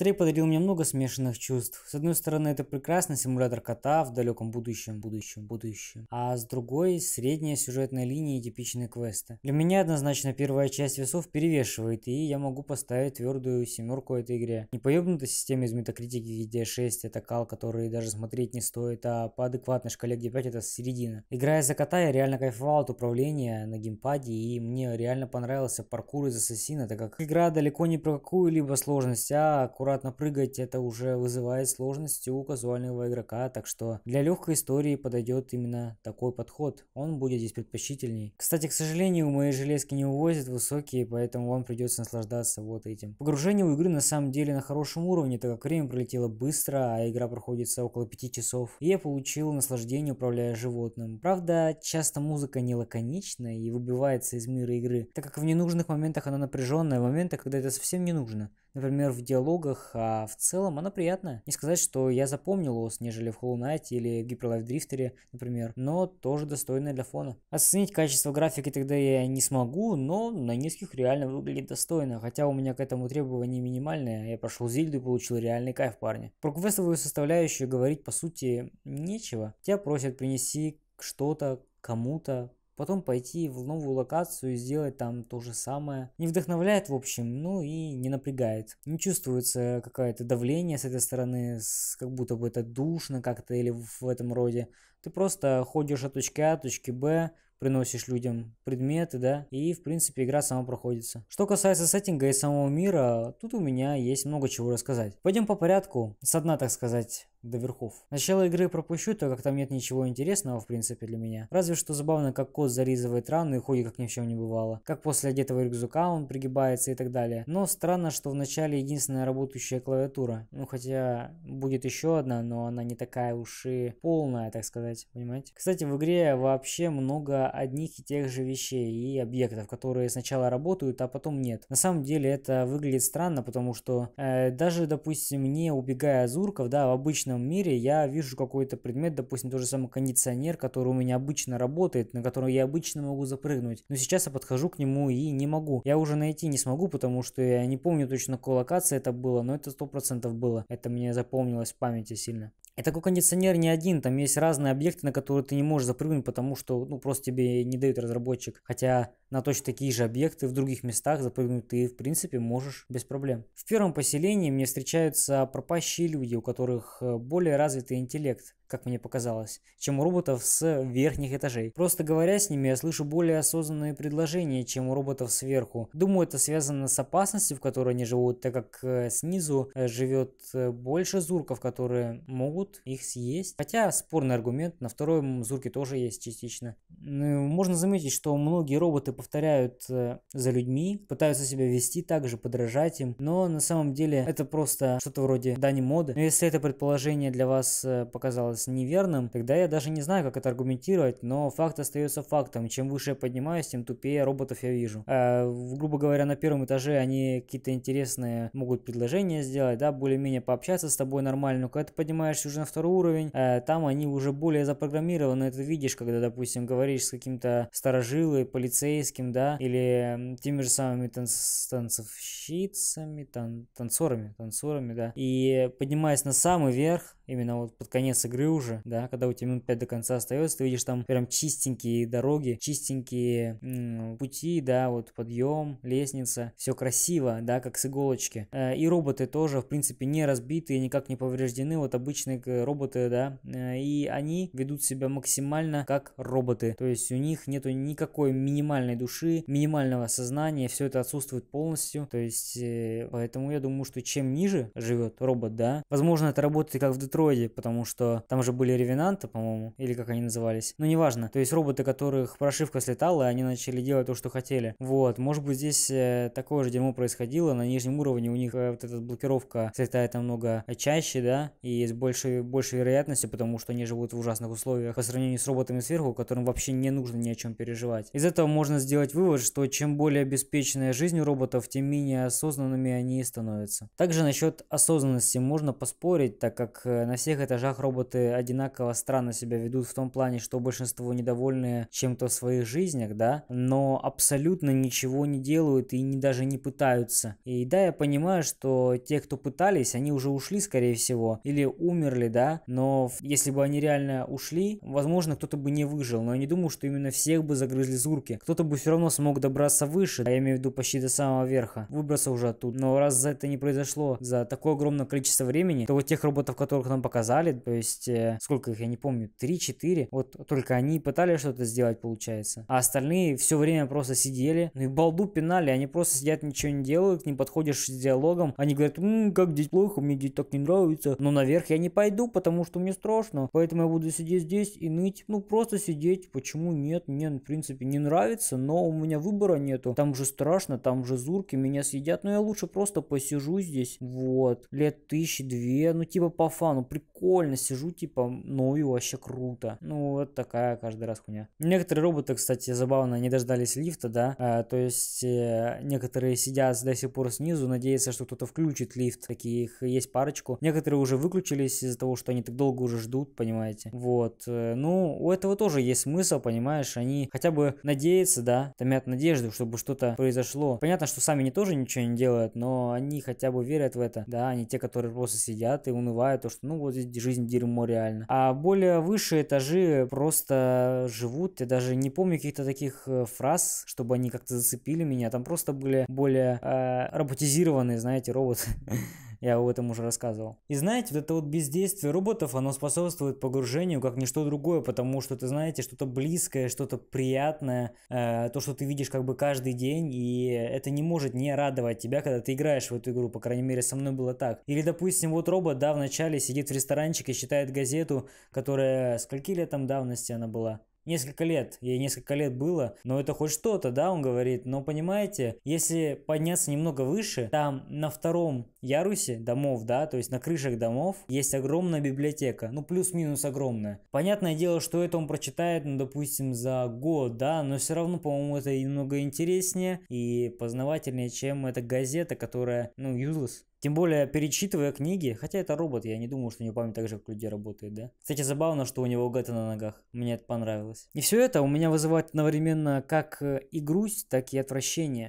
Стрей подарил мне много смешанных чувств. С одной стороны, это прекрасный симулятор кота в далеком будущем, будущем, будущем. А с другой, средняя сюжетная линия и типичные квесты. Для меня однозначно первая часть весов перевешивает, и я могу поставить твердую семерку этой игре. Не поебнутой системе из метакритики, где 6 это кал, который даже смотреть не стоит, а по адекватной шкале, где 5 это середина. Играя за кота, я реально кайфовал от управления на геймпаде, и мне реально понравился паркур из Ассасина, так как игра далеко не про какую-либо сложность, а аккуратно аккуратно прыгать, это уже вызывает сложности у казуального игрока, так что для легкой истории подойдет именно такой подход, он будет здесь предпочтительней. Кстати, к сожалению, у моей железки не увозят высокие, поэтому вам придется наслаждаться вот этим. Погружение у игры на самом деле на хорошем уровне, так как время пролетело быстро, а игра проходится около 5 часов, и я получил наслаждение, управляя животным. Правда, часто музыка не лаконична и выбивается из мира игры, так как в ненужных моментах она напряженная, в моментах, когда это совсем не нужно. Например, в диалогах во а в целом она приятная. Не сказать, что я запомнил Оз, нежели в Hollow Knight или в Hyper Life Drifter, например, но тоже достойная для фона. Оценить качество графики тогда я не смогу, но на низких реально выглядит достойно, хотя у меня к этому требования минимальные. Я прошел Зельду и получил реальный кайф, парни. Про квестовую составляющую говорить, по сути, нечего. Тебя просят принести что-то кому-то, потом пойти в новую локацию и сделать там то же самое. Не вдохновляет, в общем, ну и не напрягает. Не чувствуется какое-то давление с этой стороны, как будто бы это душно как-то или в этом роде. Ты просто ходишь от точки А, точки Б, приносишь людям предметы, да, и, в принципе, игра сама проходится. Что касается сеттинга и самого мира, тут у меня есть много чего рассказать. Пойдем по порядку, с дна, так сказать, до верхов. Начало игры пропущу, так как там нет ничего интересного, в принципе, для меня. Разве что забавно, как кот зарезывает раны и ходит, как ни в чем не бывало. Как после одетого рюкзака он пригибается и так далее. Но странно, что в начале единственная работающая клавиатура. Ну, хотя будет еще одна, но она не такая уж и полная, так сказать, понимаете? Кстати, в игре вообще много одних и тех же вещей и объектов, которые сначала работают, а потом нет. На самом деле это выглядит странно, потому что э, даже, допустим, не убегая Зурков, да, в обычном обычном мире я вижу какой-то предмет, допустим, тот же самый кондиционер, который у меня обычно работает, на который я обычно могу запрыгнуть. Но сейчас я подхожу к нему и не могу. Я уже найти не смогу, потому что я не помню точно, на какой локации это было, но это процентов было. Это мне запомнилось в памяти сильно. И такой кондиционер не один, там есть разные объекты, на которые ты не можешь запрыгнуть, потому что, ну, просто тебе не дают разработчик. Хотя на точно такие же объекты в других местах запрыгнуть ты, в принципе, можешь без проблем. В первом поселении мне встречаются пропащие люди, у которых э, более развитый интеллект, как мне показалось, чем у роботов с верхних этажей. Просто говоря с ними, я слышу более осознанные предложения, чем у роботов сверху. Думаю, это связано с опасностью, в которой они живут, так как э, снизу э, живет э, больше зурков, которые могут их съесть. Хотя спорный аргумент, на втором зурке тоже есть частично. Ну, можно заметить, что многие роботы повторяют за людьми, пытаются себя вести так же, подражать им, но на самом деле это просто что-то вроде дани моды. Но если это предположение предположение для вас э, показалось неверным, тогда я даже не знаю, как это аргументировать, но факт остается фактом. Чем выше я поднимаюсь, тем тупее роботов я вижу. Э, грубо говоря, на первом этаже они какие-то интересные могут предложения сделать, да, более-менее пообщаться с тобой нормально, но когда ты поднимаешься уже на второй уровень, э, там они уже более запрограммированы, Это видишь, когда, допустим, говоришь с каким-то старожилой, полицейским, да, или теми же самыми танц танцовщицами, тан танцорами, танцорами, да, и поднимаясь на самый верх, with именно вот под конец игры уже, да, когда у тебя минут 5 до конца остается, ты видишь там прям чистенькие дороги, чистенькие м- пути, да, вот подъем, лестница, все красиво, да, как с иголочки. Э, и роботы тоже, в принципе, не разбиты, никак не повреждены, вот обычные э, роботы, да, э, и они ведут себя максимально как роботы, то есть у них нету никакой минимальной души, минимального сознания, все это отсутствует полностью, то есть поэтому я думаю, что чем ниже живет робот, да, возможно, это работает как в Детройте, Метроиде, потому что там же были ревенанты, по-моему, или как они назывались. Ну, неважно. То есть роботы, которых прошивка слетала, и они начали делать то, что хотели. Вот, может быть, здесь э, такое же дерьмо происходило. На нижнем уровне у них э, вот эта блокировка слетает намного чаще, да, и с большей, большей вероятностью, потому что они живут в ужасных условиях по сравнению с роботами сверху, которым вообще не нужно ни о чем переживать. Из этого можно сделать вывод, что чем более обеспеченная жизнь у роботов, тем менее осознанными они становятся. Также насчет осознанности можно поспорить, так как э, Э, на всех этажах роботы одинаково странно себя ведут в том плане, что большинство недовольны чем-то в своих жизнях, да, но абсолютно ничего не делают и не, даже не пытаются. И да, я понимаю, что те, кто пытались, они уже ушли, скорее всего, или умерли, да, но если бы они реально ушли, возможно, кто-то бы не выжил, но я не думаю, что именно всех бы загрызли зурки. Кто-то бы все равно смог добраться выше, а я имею в виду почти до самого верха, выбраться уже оттуда. Но раз это не произошло за такое огромное количество времени, то вот тех роботов, которых потом показали, то есть э, сколько их, я не помню, 3-4, вот только они пытались что-то сделать, получается, а остальные все время просто сидели, ну и балду пинали, они просто сидят, ничего не делают, не подходишь с диалогом, они говорят, «М, как здесь плохо, мне здесь так не нравится, но наверх я не пойду, потому что мне страшно, поэтому я буду сидеть здесь и ныть, ну просто сидеть, почему нет, мне в принципе не нравится, но у меня выбора нету, там же страшно, там же зурки, меня съедят, но я лучше просто посижу здесь, вот, лет тысячи две, ну типа по фану, ну прикольно, сижу, типа, ну вообще круто. Ну, вот такая каждый раз хуйня. Некоторые роботы, кстати, забавно, не дождались лифта, да, а, то есть э, некоторые сидят до сих пор снизу, надеются, что кто-то включит лифт, таких есть парочку. Некоторые уже выключились из-за того, что они так долго уже ждут, понимаете. Вот, э, ну, у этого тоже есть смысл, понимаешь, они хотя бы надеются, да, томят надежду, чтобы что-то произошло. Понятно, что сами они тоже ничего не делают, но они хотя бы верят в это, да, они те, которые просто сидят и унывают, то, что, ну вот здесь жизнь дерьмо реально. А более высшие этажи просто живут, я даже не помню каких-то таких э, фраз, чтобы они как-то зацепили меня, там просто были более э, роботизированные, знаете, роботы. Я об этом уже рассказывал. И знаете, вот это вот бездействие роботов, оно способствует погружению как ничто другое, потому что ты знаете что-то близкое, что-то приятное, э, то, что ты видишь как бы каждый день, и это не может не радовать тебя, когда ты играешь в эту игру, по крайней мере, со мной было так. Или, допустим, вот робот, да, вначале сидит в ресторанчике, читает газету, которая, скольки лет там давности она была? Несколько лет, ей несколько лет было, но это хоть что-то, да, он говорит. Но понимаете, если подняться немного выше, там на втором ярусе домов, да, то есть на крышах домов, есть огромная библиотека, ну плюс-минус огромная. Понятное дело, что это он прочитает, ну, допустим, за год, да, но все равно, по-моему, это немного интереснее и познавательнее, чем эта газета, которая, ну, useless, тем более, перечитывая книги, хотя это робот, я не думаю, что у него память так же, как у людей работает, да? Кстати, забавно, что у него гаты на ногах. Мне это понравилось. И все это у меня вызывает одновременно как э, и грусть, так и отвращение.